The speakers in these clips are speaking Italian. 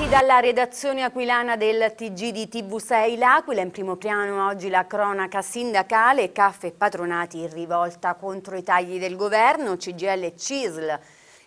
Arrivati dalla redazione aquilana del TG di TV6 L'Aquila, in primo piano oggi la cronaca sindacale, caffè e patronati in rivolta contro i tagli del governo, CGL e CISL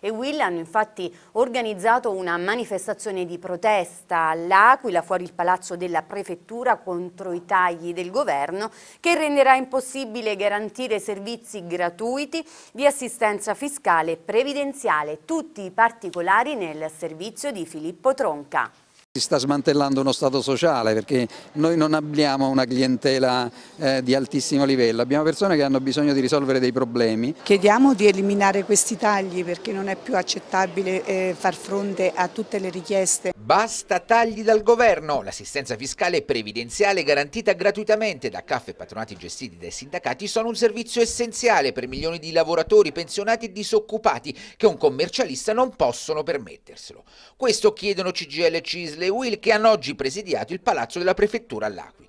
e Will hanno infatti organizzato una manifestazione di protesta all'Aquila fuori il palazzo della prefettura contro i tagli del governo che renderà impossibile garantire servizi gratuiti di assistenza fiscale e previdenziale. Tutti i particolari nel servizio di Filippo Tronca. Si sta smantellando uno Stato sociale perché noi non abbiamo una clientela eh, di altissimo livello, abbiamo persone che hanno bisogno di risolvere dei problemi. Chiediamo di eliminare questi tagli perché non è più accettabile eh, far fronte a tutte le richieste. Basta tagli dal governo, l'assistenza fiscale e previdenziale garantita gratuitamente da CAF e patronati gestiti dai sindacati sono un servizio essenziale per milioni di lavoratori, pensionati e disoccupati che un commercialista non possono permetterselo. Questo chiedono CGL e CISL le UIL che hanno oggi presidiato il palazzo della prefettura all'Aquila.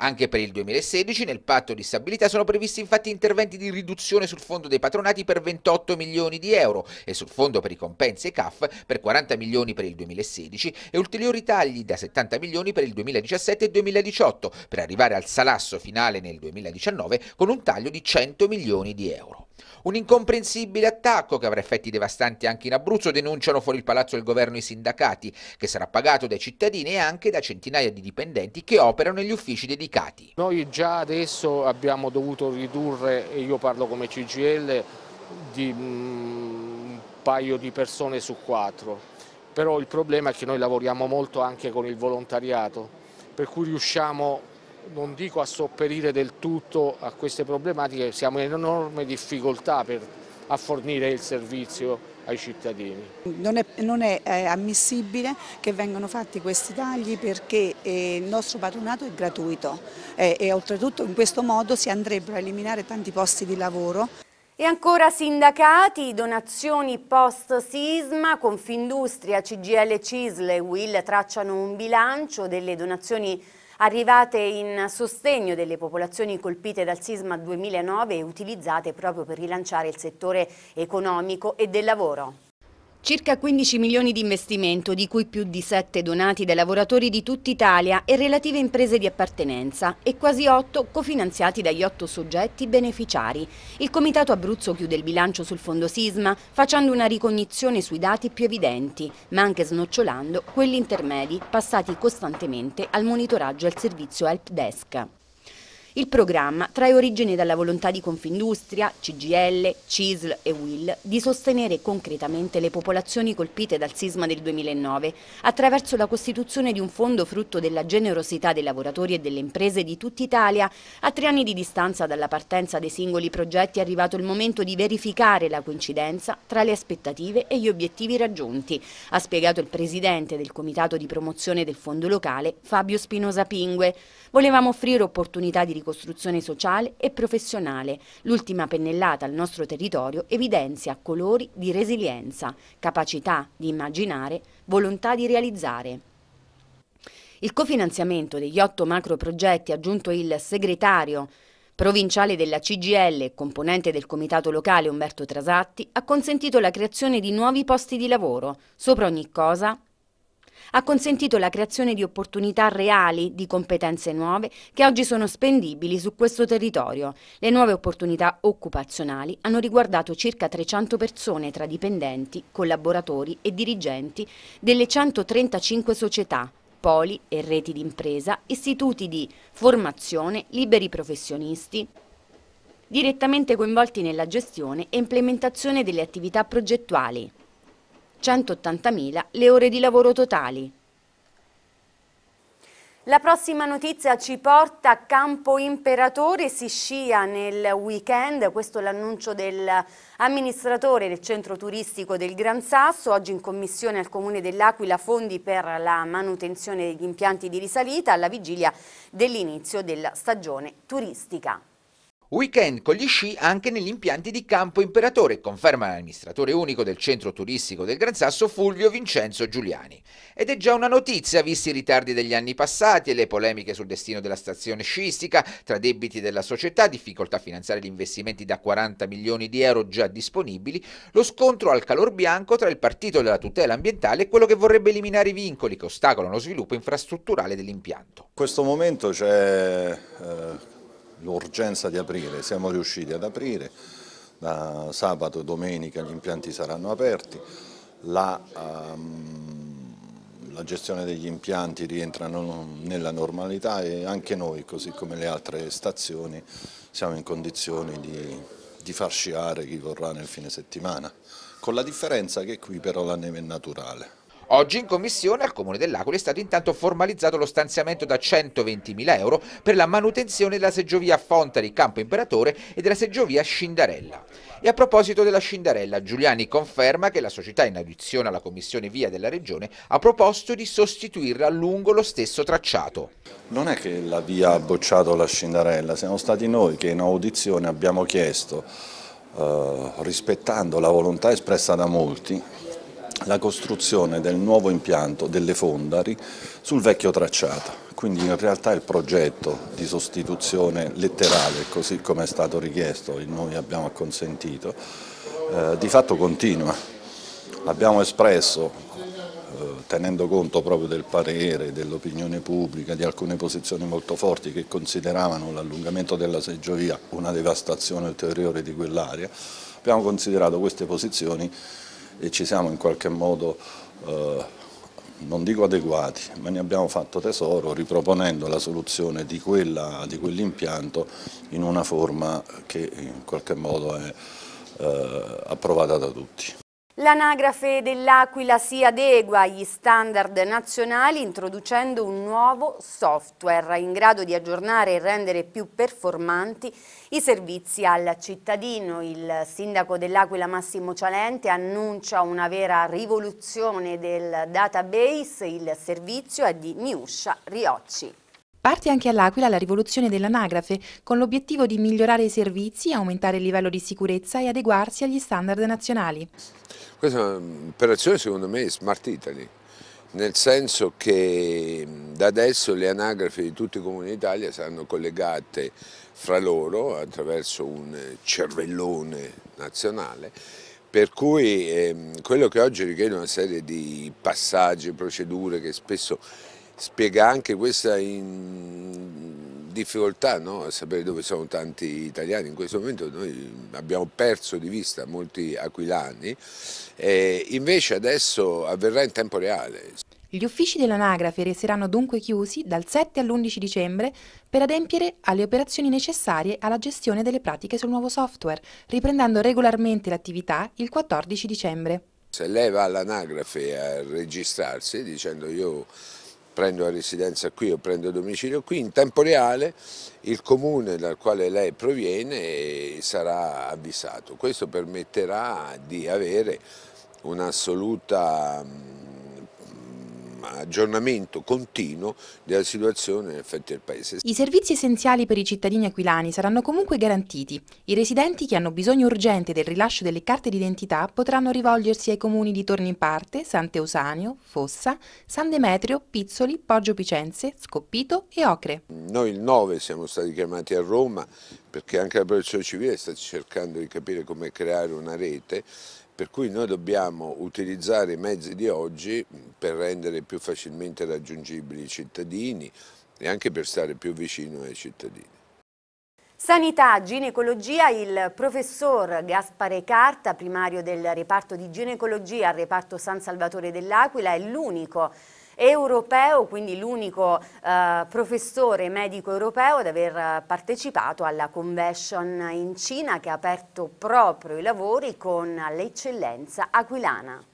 Anche per il 2016 nel patto di stabilità sono previsti infatti interventi di riduzione sul fondo dei patronati per 28 milioni di euro e sul fondo per i compensi e CAF per 40 milioni per il 2016 e ulteriori tagli da 70 milioni per il 2017 e 2018 per arrivare al salasso finale nel 2019 con un taglio di 100 milioni di euro. Un incomprensibile attacco che avrà effetti devastanti anche in Abruzzo, denunciano fuori il palazzo del governo i sindacati, che sarà pagato dai cittadini e anche da centinaia di dipendenti che operano negli uffici dedicati. Noi già adesso abbiamo dovuto ridurre, e io parlo come CGL, di mm, un paio di persone su quattro. Però il problema è che noi lavoriamo molto anche con il volontariato, per cui riusciamo non dico a sopperire del tutto a queste problematiche, siamo in enorme difficoltà per, a fornire il servizio ai cittadini. Non è, non è eh, ammissibile che vengano fatti questi tagli perché eh, il nostro patronato è gratuito eh, e oltretutto in questo modo si andrebbero a eliminare tanti posti di lavoro. E ancora sindacati, donazioni post sisma, Confindustria, CGL Cisle e Will tracciano un bilancio delle donazioni arrivate in sostegno delle popolazioni colpite dal sisma 2009 e utilizzate proprio per rilanciare il settore economico e del lavoro. Circa 15 milioni di investimento, di cui più di 7 donati dai lavoratori di tutta Italia e relative imprese di appartenenza e quasi 8 cofinanziati dagli 8 soggetti beneficiari. Il Comitato Abruzzo chiude il bilancio sul fondo sisma facendo una ricognizione sui dati più evidenti, ma anche snocciolando quelli intermedi passati costantemente al monitoraggio e al servizio help desk. Il programma trae origine dalla volontà di Confindustria, CGL, CISL e WIL di sostenere concretamente le popolazioni colpite dal sisma del 2009 attraverso la costituzione di un fondo frutto della generosità dei lavoratori e delle imprese di tutta Italia. A tre anni di distanza dalla partenza dei singoli progetti è arrivato il momento di verificare la coincidenza tra le aspettative e gli obiettivi raggiunti, ha spiegato il presidente del Comitato di Promozione del Fondo Locale, Fabio Spinosa Pingue. Volevamo offrire opportunità di ricostruire ricostruzione sociale e professionale. L'ultima pennellata al nostro territorio evidenzia colori di resilienza, capacità di immaginare, volontà di realizzare. Il cofinanziamento degli otto macro progetti aggiunto il segretario provinciale della CGL e componente del comitato locale Umberto Trasatti, ha consentito la creazione di nuovi posti di lavoro. Sopra ogni cosa ha consentito la creazione di opportunità reali di competenze nuove che oggi sono spendibili su questo territorio. Le nuove opportunità occupazionali hanno riguardato circa 300 persone tra dipendenti, collaboratori e dirigenti delle 135 società poli e reti d'impresa, istituti di formazione, liberi professionisti, direttamente coinvolti nella gestione e implementazione delle attività progettuali. 180.000 le ore di lavoro totali. La prossima notizia ci porta a Campo Imperatore, si scia nel weekend, questo è l'annuncio dell'amministratore del centro turistico del Gran Sasso, oggi in commissione al Comune dell'Aquila fondi per la manutenzione degli impianti di risalita alla vigilia dell'inizio della stagione turistica. Weekend con gli sci anche negli impianti di Campo Imperatore, conferma l'amministratore unico del centro turistico del Gran Sasso Fulvio Vincenzo Giuliani. Ed è già una notizia, visti i ritardi degli anni passati e le polemiche sul destino della stazione sciistica, tra debiti della società, difficoltà a finanziare gli investimenti da 40 milioni di euro già disponibili, lo scontro al calor bianco tra il partito della tutela ambientale e quello che vorrebbe eliminare i vincoli che ostacolano lo sviluppo infrastrutturale dell'impianto. In questo momento c'è... Eh l'urgenza di aprire, siamo riusciti ad aprire, da sabato e domenica gli impianti saranno aperti, la, um, la gestione degli impianti rientra nella normalità e anche noi, così come le altre stazioni, siamo in condizioni di, di far sciare chi vorrà nel fine settimana, con la differenza che qui però la neve è naturale. Oggi in commissione al Comune dell'Aquila è stato intanto formalizzato lo stanziamento da 120.000 euro per la manutenzione della seggiovia Fontari Campo Imperatore e della seggiovia Scindarella. E a proposito della Scindarella, Giuliani conferma che la società in audizione alla commissione via della regione ha proposto di sostituirla lungo lo stesso tracciato. Non è che la via ha bocciato la Scindarella, siamo stati noi che in audizione abbiamo chiesto, eh, rispettando la volontà espressa da molti, la costruzione del nuovo impianto delle Fondari sul vecchio tracciato. Quindi in realtà il progetto di sostituzione letterale, così come è stato richiesto e noi abbiamo acconsentito, eh, di fatto continua. L'abbiamo espresso eh, tenendo conto proprio del parere, dell'opinione pubblica, di alcune posizioni molto forti che consideravano l'allungamento della seggiovia una devastazione ulteriore di quell'area, abbiamo considerato queste posizioni e ci siamo in qualche modo, eh, non dico adeguati, ma ne abbiamo fatto tesoro riproponendo la soluzione di quell'impianto in una forma che in qualche modo è eh, approvata da tutti. L'anagrafe dell'Aquila si adegua agli standard nazionali introducendo un nuovo software in grado di aggiornare e rendere più performanti i servizi al cittadino. Il sindaco dell'Aquila Massimo Cialente annuncia una vera rivoluzione del database, il servizio è di Miuscia Riocci. Parte anche all'Aquila la rivoluzione dell'anagrafe, con l'obiettivo di migliorare i servizi, aumentare il livello di sicurezza e adeguarsi agli standard nazionali. Questa è mm, un'operazione secondo me Smart Italy, nel senso che mm, da adesso le anagrafe di tutti i comuni d'Italia saranno collegate fra loro attraverso un cervellone nazionale per cui ehm, quello che oggi richiede una serie di passaggi, procedure che spesso spiega anche questa difficoltà no? a sapere dove sono tanti italiani. In questo momento noi abbiamo perso di vista molti aquilani, e invece adesso avverrà in tempo reale. Gli uffici dell'anagrafe resteranno dunque chiusi dal 7 all'11 dicembre per adempiere alle operazioni necessarie alla gestione delle pratiche sul nuovo software, riprendendo regolarmente l'attività il 14 dicembre. Se lei va all'anagrafe a registrarsi dicendo io prendo la residenza qui o prendo domicilio qui, in tempo reale il comune dal quale lei proviene sarà avvisato. Questo permetterà di avere un'assoluta aggiornamento continuo della situazione in effetti del Paese. I servizi essenziali per i cittadini aquilani saranno comunque garantiti. I residenti che hanno bisogno urgente del rilascio delle carte d'identità potranno rivolgersi ai comuni di Tornimparte, Sant'Eusanio, Fossa, San Demetrio, Pizzoli, Poggio Picenze, Scoppito e Ocre. Noi il 9 siamo stati chiamati a Roma perché anche la protezione civile sta cercando di capire come creare una rete per cui noi dobbiamo utilizzare i mezzi di oggi per rendere più facilmente raggiungibili i cittadini e anche per stare più vicino ai cittadini. Sanità, ginecologia, il professor Gaspare Carta, primario del reparto di ginecologia al reparto San Salvatore dell'Aquila, è l'unico europeo, quindi l'unico eh, professore medico europeo ad aver partecipato alla convention in Cina che ha aperto proprio i lavori con l'eccellenza aquilana.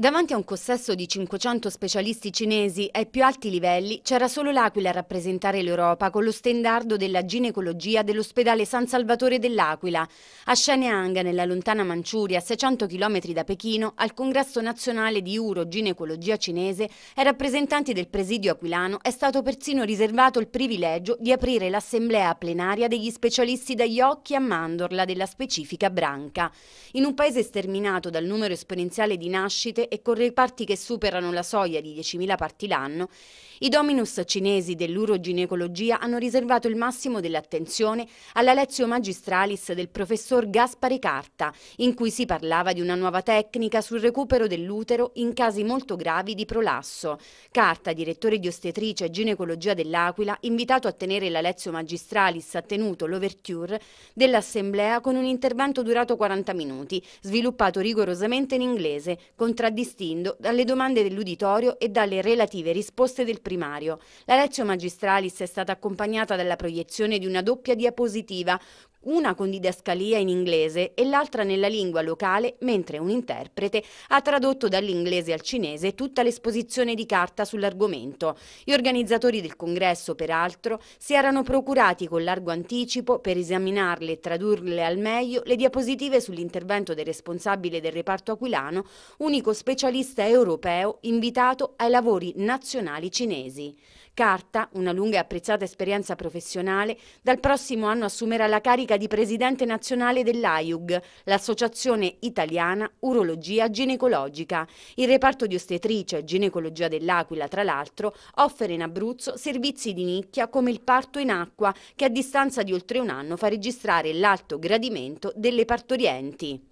Davanti a un consesso di 500 specialisti cinesi ai più alti livelli c'era solo l'Aquila a rappresentare l'Europa con lo stendardo della ginecologia dell'ospedale San Salvatore dell'Aquila. A Shenyang, nella lontana Manciuria, a 600 km da Pechino, al congresso nazionale di uroginecologia cinese, ai rappresentanti del presidio aquilano è stato persino riservato il privilegio di aprire l'assemblea plenaria degli specialisti dagli occhi a mandorla della specifica branca. In un paese sterminato dal numero esponenziale di nascite, e con reparti che superano la soglia di 10.000 parti l'anno, i dominus cinesi dell'uroginecologia hanno riservato il massimo dell'attenzione alla lezio magistralis del professor Gaspari Carta, in cui si parlava di una nuova tecnica sul recupero dell'utero in casi molto gravi di prolasso. Carta, direttore di ostetricia e ginecologia dell'Aquila, invitato a tenere la lezio magistralis, ha tenuto l'overture dell'assemblea con un intervento durato 40 minuti, sviluppato rigorosamente in inglese, contraddittorio distinto dalle domande dell'uditorio e dalle relative risposte del primario. La lezione Magistralis è stata accompagnata dalla proiezione di una doppia diapositiva una con didascalia in inglese e l'altra nella lingua locale, mentre un interprete ha tradotto dall'inglese al cinese tutta l'esposizione di carta sull'argomento. Gli organizzatori del congresso, peraltro, si erano procurati con largo anticipo per esaminarle e tradurle al meglio le diapositive sull'intervento del responsabile del reparto aquilano, unico specialista europeo invitato ai lavori nazionali cinesi. Carta, una lunga e apprezzata esperienza professionale, dal prossimo anno assumerà la carica di presidente nazionale dell'AIUG, l'Associazione Italiana Urologia Ginecologica. Il reparto di ostetricia e ginecologia dell'Aquila, tra l'altro, offre in Abruzzo servizi di nicchia come il parto in acqua, che a distanza di oltre un anno fa registrare l'alto gradimento delle partorienti.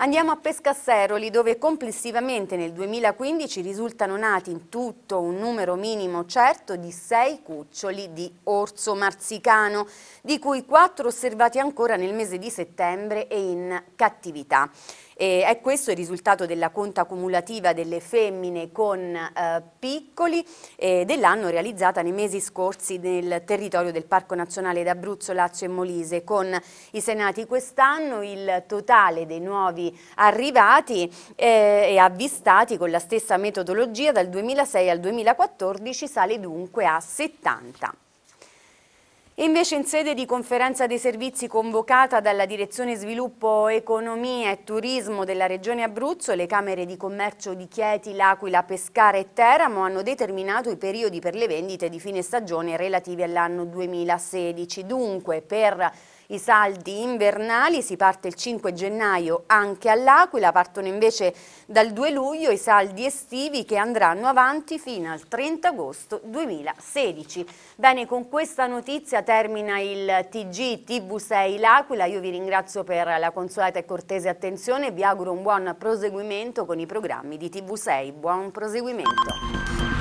Andiamo a Pescasseroli dove complessivamente nel 2015 risultano nati in tutto un numero minimo certo di sei cuccioli di orso marzicano, di cui quattro osservati ancora nel mese di settembre e in cattività. E è questo il risultato della conta cumulativa delle femmine con eh, piccoli eh, dell'anno realizzata nei mesi scorsi nel territorio del Parco Nazionale d'Abruzzo, Lazio e Molise. Con i senati quest'anno il totale dei nuovi arrivati eh, e avvistati con la stessa metodologia dal 2006 al 2014 sale dunque a 70 invece in sede di conferenza dei servizi convocata dalla Direzione Sviluppo, Economia e Turismo della Regione Abruzzo, le Camere di Commercio di Chieti, L'Aquila, Pescara e Teramo hanno determinato i periodi per le vendite di fine stagione relativi all'anno 2016. Dunque, per i saldi invernali, si parte il 5 gennaio anche all'Aquila, partono invece dal 2 luglio i saldi estivi che andranno avanti fino al 30 agosto 2016. Bene, con questa notizia termina il TG TV6 L'Aquila, io vi ringrazio per la consueta e cortese attenzione e vi auguro un buon proseguimento con i programmi di TV6. Buon proseguimento!